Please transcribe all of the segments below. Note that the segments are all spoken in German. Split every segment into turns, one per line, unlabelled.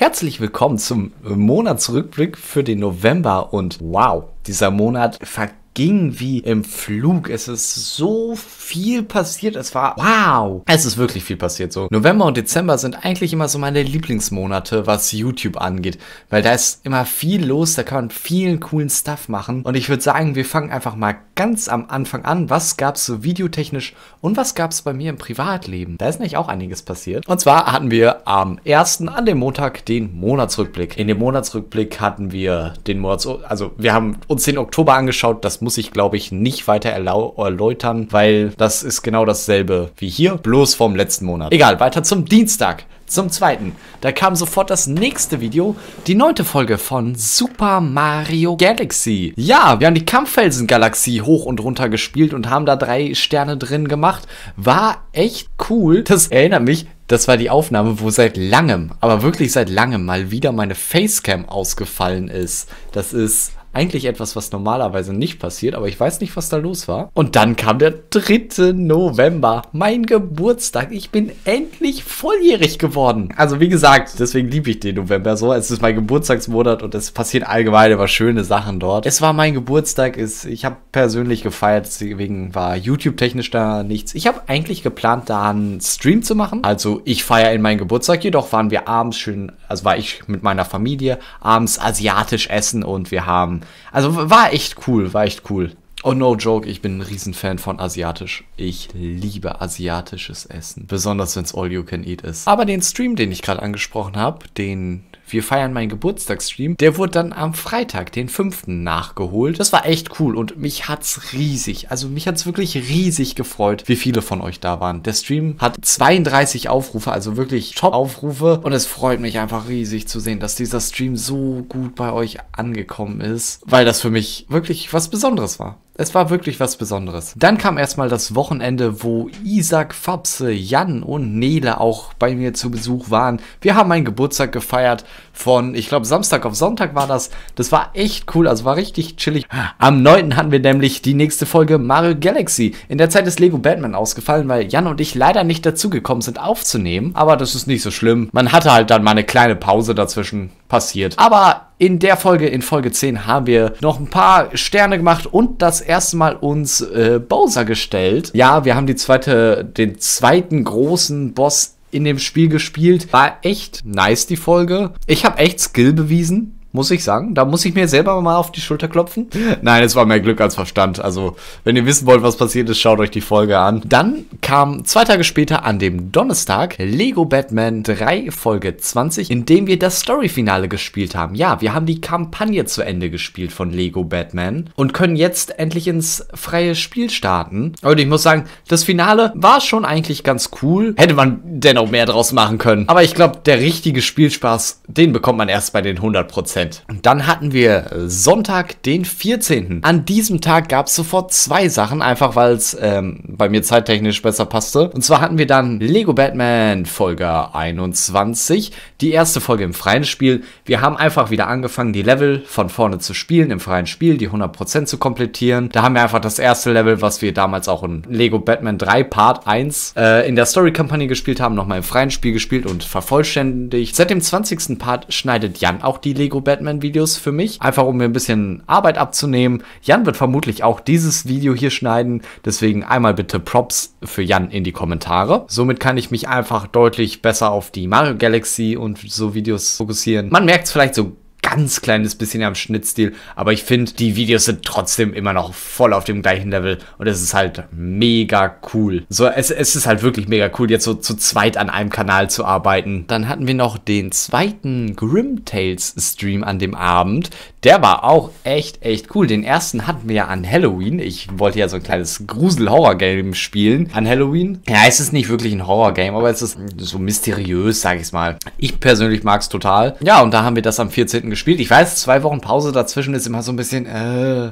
Herzlich willkommen zum Monatsrückblick für den November und wow, dieser Monat vergeht ging wie im Flug. Es ist so viel passiert. Es war wow. Es ist wirklich viel passiert. So November und Dezember sind eigentlich immer so meine Lieblingsmonate, was YouTube angeht, weil da ist immer viel los. Da kann man vielen coolen Stuff machen. Und ich würde sagen, wir fangen einfach mal ganz am Anfang an. Was gab es so videotechnisch und was gab es bei mir im Privatleben? Da ist nämlich auch einiges passiert. Und zwar hatten wir am 1. an dem Montag den Monatsrückblick. In dem Monatsrückblick hatten wir den Monats, also wir haben uns den Oktober angeschaut. Das muss muss ich, glaube ich, nicht weiter erläutern, weil das ist genau dasselbe wie hier, bloß vom letzten Monat. Egal, weiter zum Dienstag zum zweiten. Da kam sofort das nächste Video, die neunte Folge von Super Mario Galaxy. Ja, wir haben die Kampffelsengalaxie hoch und runter gespielt und haben da drei Sterne drin gemacht. War echt cool. Das erinnert mich das war die Aufnahme, wo seit langem, aber wirklich seit langem mal wieder meine Facecam ausgefallen ist. Das ist eigentlich etwas, was normalerweise nicht passiert, aber ich weiß nicht, was da los war. Und dann kam der 3. November, mein Geburtstag. Ich bin endlich volljährig geworden. Also wie gesagt, deswegen liebe ich den November so. Es ist mein Geburtstagsmonat und es passieren allgemein immer schöne Sachen dort. Es war mein Geburtstag, ich habe persönlich gefeiert, deswegen war YouTube-technisch da nichts. Ich habe eigentlich geplant, da einen Stream zu machen. Also ich feiere in meinen Geburtstag, jedoch waren wir abends schön, also war ich mit meiner Familie abends asiatisch essen und wir haben also war echt cool, war echt cool. Oh no joke, ich bin ein Riesenfan von asiatisch. Ich liebe asiatisches Essen, besonders wenn es all you can eat ist. Aber den Stream, den ich gerade angesprochen habe, den wir feiern meinen Geburtstagsstream. Der wurde dann am Freitag, den 5. nachgeholt. Das war echt cool und mich hat's riesig, also mich hat's wirklich riesig gefreut, wie viele von euch da waren. Der Stream hat 32 Aufrufe, also wirklich Top-Aufrufe und es freut mich einfach riesig zu sehen, dass dieser Stream so gut bei euch angekommen ist, weil das für mich wirklich was Besonderes war. Es war wirklich was Besonderes. Dann kam erstmal das Wochenende, wo Isaac, Fabse, Jan und Nele auch bei mir zu Besuch waren. Wir haben meinen Geburtstag gefeiert von, ich glaube, Samstag auf Sonntag war das. Das war echt cool, also war richtig chillig. Am 9. hatten wir nämlich die nächste Folge Mario Galaxy. In der Zeit ist Lego Batman ausgefallen, weil Jan und ich leider nicht dazugekommen sind aufzunehmen. Aber das ist nicht so schlimm. Man hatte halt dann mal eine kleine Pause dazwischen passiert. Aber in der Folge, in Folge 10, haben wir noch ein paar Sterne gemacht und das erste Mal uns äh, Bowser gestellt. Ja, wir haben die zweite, den zweiten großen Boss in dem Spiel gespielt. War echt nice die Folge. Ich habe echt Skill bewiesen muss ich sagen. Da muss ich mir selber mal auf die Schulter klopfen. Nein, es war mehr Glück als Verstand. Also, wenn ihr wissen wollt, was passiert ist, schaut euch die Folge an. Dann kam zwei Tage später an dem Donnerstag Lego Batman 3 Folge 20, in dem wir das Story-Finale gespielt haben. Ja, wir haben die Kampagne zu Ende gespielt von Lego Batman und können jetzt endlich ins freie Spiel starten. Und ich muss sagen, das Finale war schon eigentlich ganz cool. Hätte man dennoch mehr draus machen können. Aber ich glaube, der richtige Spielspaß, den bekommt man erst bei den 100%. Prozent. Dann hatten wir Sonntag, den 14. An diesem Tag gab es sofort zwei Sachen, einfach weil es ähm, bei mir zeittechnisch besser passte. Und zwar hatten wir dann Lego Batman Folge 21, die erste Folge im freien Spiel. Wir haben einfach wieder angefangen, die Level von vorne zu spielen, im freien Spiel, die 100% zu komplettieren. Da haben wir einfach das erste Level, was wir damals auch in Lego Batman 3 Part 1 äh, in der Story-Kampagne gespielt haben, nochmal im freien Spiel gespielt und vervollständigt. Seit dem 20. Part schneidet Jan auch die Lego Batman Batman-Videos für mich, einfach um mir ein bisschen Arbeit abzunehmen. Jan wird vermutlich auch dieses Video hier schneiden, deswegen einmal bitte Props für Jan in die Kommentare. Somit kann ich mich einfach deutlich besser auf die Mario Galaxy und so Videos fokussieren. Man merkt es vielleicht so ganz kleines bisschen am Schnittstil, aber ich finde, die Videos sind trotzdem immer noch voll auf dem gleichen Level und es ist halt mega cool. So, es, es ist halt wirklich mega cool, jetzt so zu zweit an einem Kanal zu arbeiten. Dann hatten wir noch den zweiten Grim Tales Stream an dem Abend. Der war auch echt, echt cool. Den ersten hatten wir ja an Halloween. Ich wollte ja so ein kleines Grusel-Horror-Game spielen an Halloween. Ja, es ist nicht wirklich ein Horror-Game, aber es ist so mysteriös, sag ich's mal. Ich persönlich mag es total. Ja, und da haben wir das am 14. gespielt gespielt. Ich weiß, zwei Wochen Pause dazwischen ist immer so ein bisschen, äh,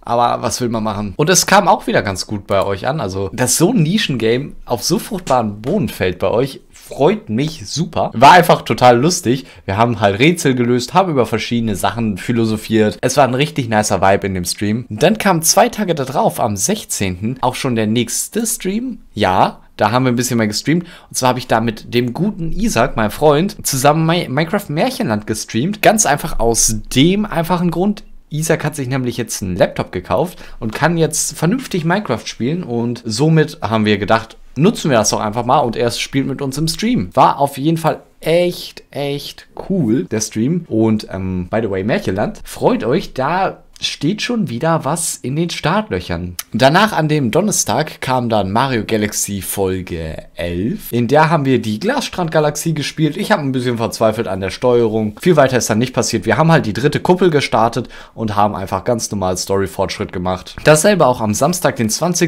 aber was will man machen? Und es kam auch wieder ganz gut bei euch an. Also, dass so ein Nischengame auf so fruchtbaren Boden fällt bei euch, freut mich super. War einfach total lustig. Wir haben halt Rätsel gelöst, haben über verschiedene Sachen philosophiert. Es war ein richtig nicer Vibe in dem Stream. Dann kam zwei Tage darauf, am 16. auch schon der nächste Stream. Ja, da haben wir ein bisschen mal gestreamt. Und zwar habe ich da mit dem guten Isaac, mein Freund, zusammen My Minecraft Märchenland gestreamt. Ganz einfach aus dem einfachen Grund. Isaac hat sich nämlich jetzt einen Laptop gekauft und kann jetzt vernünftig Minecraft spielen. Und somit haben wir gedacht, nutzen wir das doch einfach mal. Und er spielt mit uns im Stream. War auf jeden Fall echt, echt cool, der Stream. Und ähm, by the way, Märchenland, freut euch, da steht schon wieder was in den Startlöchern. Danach an dem Donnerstag kam dann Mario Galaxy Folge 11. In der haben wir die Glasstrandgalaxie gespielt. Ich habe ein bisschen verzweifelt an der Steuerung. Viel weiter ist dann nicht passiert. Wir haben halt die dritte Kuppel gestartet und haben einfach ganz normal Story-Fortschritt gemacht. Dasselbe auch am Samstag, den 20.,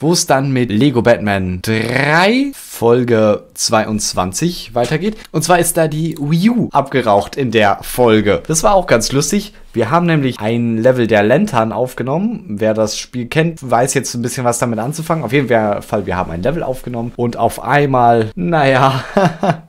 wo es dann mit Lego Batman 3, Folge 22 weitergeht. Und zwar ist da die Wii U abgeraucht in der Folge. Das war auch ganz lustig. Wir haben nämlich ein Level der Lantern aufgenommen. Wer das Spiel kennt, weiß jetzt ein bisschen was damit anzufangen. Auf jeden Fall, wir haben ein Level aufgenommen und auf einmal, naja,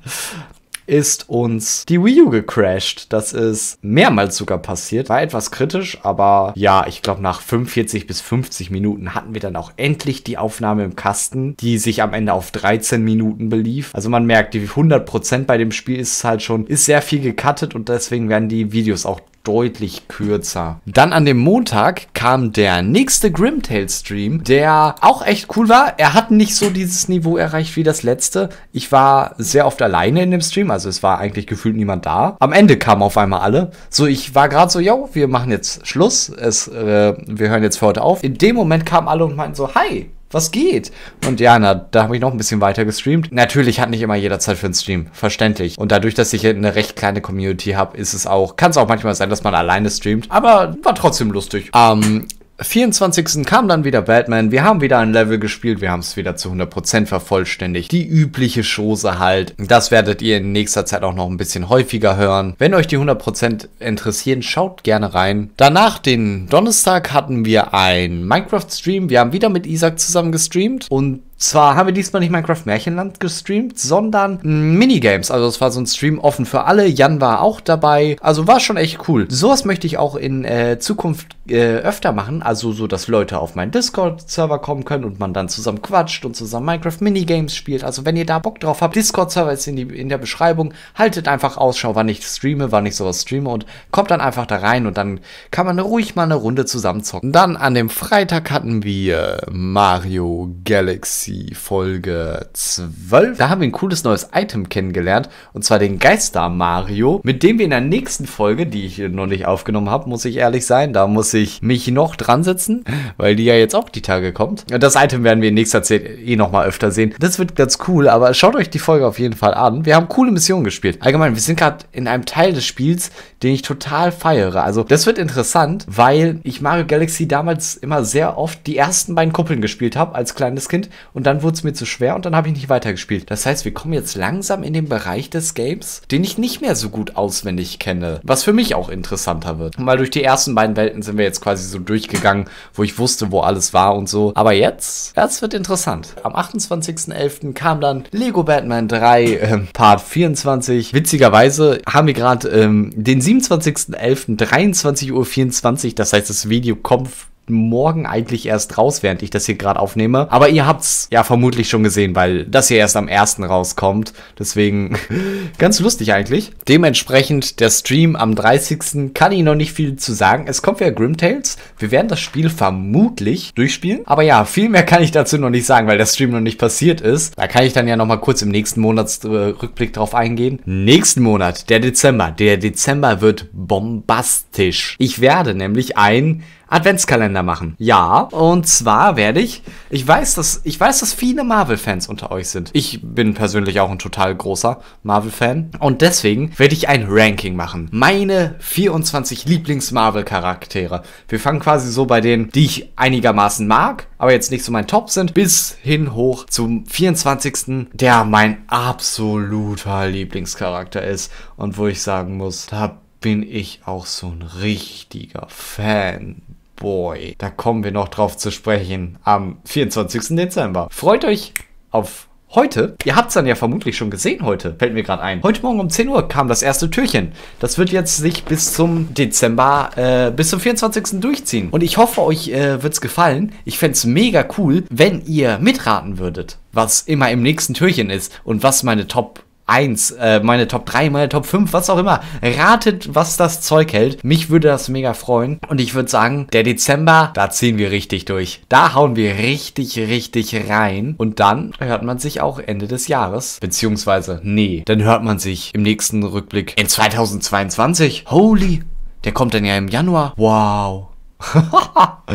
ist uns die Wii U gecrashed. Das ist mehrmals sogar passiert. War etwas kritisch, aber ja, ich glaube, nach 45 bis 50 Minuten hatten wir dann auch endlich die Aufnahme im Kasten, die sich am Ende auf 13 Minuten belief. Also man merkt, die 100% bei dem Spiel ist halt schon, ist sehr viel gecuttet und deswegen werden die Videos auch deutlich kürzer. Dann an dem Montag kam der nächste grimtail Stream, der auch echt cool war. Er hat nicht so dieses Niveau erreicht wie das letzte. Ich war sehr oft alleine in dem Stream, also es war eigentlich gefühlt niemand da. Am Ende kamen auf einmal alle. So, ich war gerade so, yo, wir machen jetzt Schluss. Es, äh, wir hören jetzt für heute auf. In dem Moment kamen alle und meinten so, hi, was geht? Und ja, na, da habe ich noch ein bisschen weiter gestreamt. Natürlich hat nicht immer jeder Zeit für einen Stream, verständlich. Und dadurch, dass ich eine recht kleine Community habe, ist es auch, kann es auch manchmal sein, dass man alleine streamt, aber war trotzdem lustig. Ähm, 24. kam dann wieder Batman, wir haben wieder ein Level gespielt, wir haben es wieder zu 100% vervollständigt. Die übliche Chose halt, das werdet ihr in nächster Zeit auch noch ein bisschen häufiger hören. Wenn euch die 100% interessieren, schaut gerne rein. Danach, den Donnerstag, hatten wir ein Minecraft-Stream, wir haben wieder mit Isaac zusammen gestreamt und zwar haben wir diesmal nicht Minecraft Märchenland gestreamt, sondern Minigames. Also es war so ein Stream offen für alle. Jan war auch dabei. Also war schon echt cool. Sowas möchte ich auch in äh, Zukunft äh, öfter machen. Also so, dass Leute auf meinen Discord-Server kommen können und man dann zusammen quatscht und zusammen Minecraft-Minigames spielt. Also wenn ihr da Bock drauf habt, Discord-Server ist in, die, in der Beschreibung. Haltet einfach Ausschau, wann ich streame, wann ich sowas streame und kommt dann einfach da rein und dann kann man ruhig mal eine Runde zusammen zocken. Dann an dem Freitag hatten wir Mario Galaxy Folge 12. Da haben wir ein cooles neues Item kennengelernt und zwar den Geister Mario, mit dem wir in der nächsten Folge, die ich noch nicht aufgenommen habe, muss ich ehrlich sein, da muss ich ich mich noch dran setzen, weil die ja jetzt auch die Tage kommt. Das Item werden wir in nächster Zeit eh nochmal öfter sehen. Das wird ganz cool, aber schaut euch die Folge auf jeden Fall an. Wir haben coole Missionen gespielt. Allgemein, wir sind gerade in einem Teil des Spiels, den ich total feiere. Also das wird interessant, weil ich Mario Galaxy damals immer sehr oft die ersten beiden Kuppeln gespielt habe als kleines Kind und dann wurde es mir zu schwer und dann habe ich nicht weitergespielt. Das heißt, wir kommen jetzt langsam in den Bereich des Games, den ich nicht mehr so gut auswendig kenne, was für mich auch interessanter wird. Mal durch die ersten beiden Welten sind wir jetzt quasi so durchgegangen, wo ich wusste, wo alles war und so. Aber jetzt, das wird interessant. Am 28.11. kam dann Lego Batman 3 äh, Part 24. Witzigerweise haben wir gerade ähm, den 27.11. 23.24 Uhr. Das heißt, das Video kommt morgen eigentlich erst raus, während ich das hier gerade aufnehme. Aber ihr habt's ja vermutlich schon gesehen, weil das hier erst am ersten rauskommt. Deswegen ganz lustig eigentlich. Dementsprechend der Stream am 30. kann ich noch nicht viel zu sagen. Es kommt wieder Grim Tales. Wir werden das Spiel vermutlich durchspielen. Aber ja, viel mehr kann ich dazu noch nicht sagen, weil der Stream noch nicht passiert ist. Da kann ich dann ja nochmal kurz im nächsten Monatsrückblick äh, drauf eingehen. Nächsten Monat, der Dezember. Der Dezember wird bombastisch. Ich werde nämlich ein Adventskalender machen. Ja, und zwar werde ich, ich weiß, dass ich weiß, dass viele Marvel Fans unter euch sind. Ich bin persönlich auch ein total großer Marvel Fan und deswegen werde ich ein Ranking machen. Meine 24 Lieblings Marvel Charaktere. Wir fangen quasi so bei denen, die ich einigermaßen mag, aber jetzt nicht so mein Top sind, bis hin hoch zum 24. der mein absoluter Lieblingscharakter ist und wo ich sagen muss, da bin ich auch so ein richtiger Fanboy. Da kommen wir noch drauf zu sprechen am 24. Dezember. Freut euch auf Heute, ihr habt es dann ja vermutlich schon gesehen heute, fällt mir gerade ein. Heute Morgen um 10 Uhr kam das erste Türchen. Das wird jetzt sich bis zum Dezember, äh, bis zum 24. durchziehen. Und ich hoffe, euch äh, wird's gefallen. Ich fände mega cool, wenn ihr mitraten würdet, was immer im nächsten Türchen ist und was meine Top 1, äh, meine Top 3, meine Top 5, was auch immer. Ratet, was das Zeug hält. Mich würde das mega freuen. Und ich würde sagen, der Dezember, da ziehen wir richtig durch. Da hauen wir richtig, richtig rein. Und dann hört man sich auch Ende des Jahres. Beziehungsweise, nee, dann hört man sich im nächsten Rückblick in 2022. Holy, der kommt dann ja im Januar. Wow.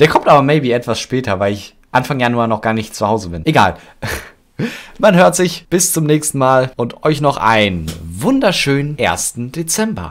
der kommt aber maybe etwas später, weil ich Anfang Januar noch gar nicht zu Hause bin. Egal. Man hört sich. Bis zum nächsten Mal und euch noch einen wunderschönen 1. Dezember.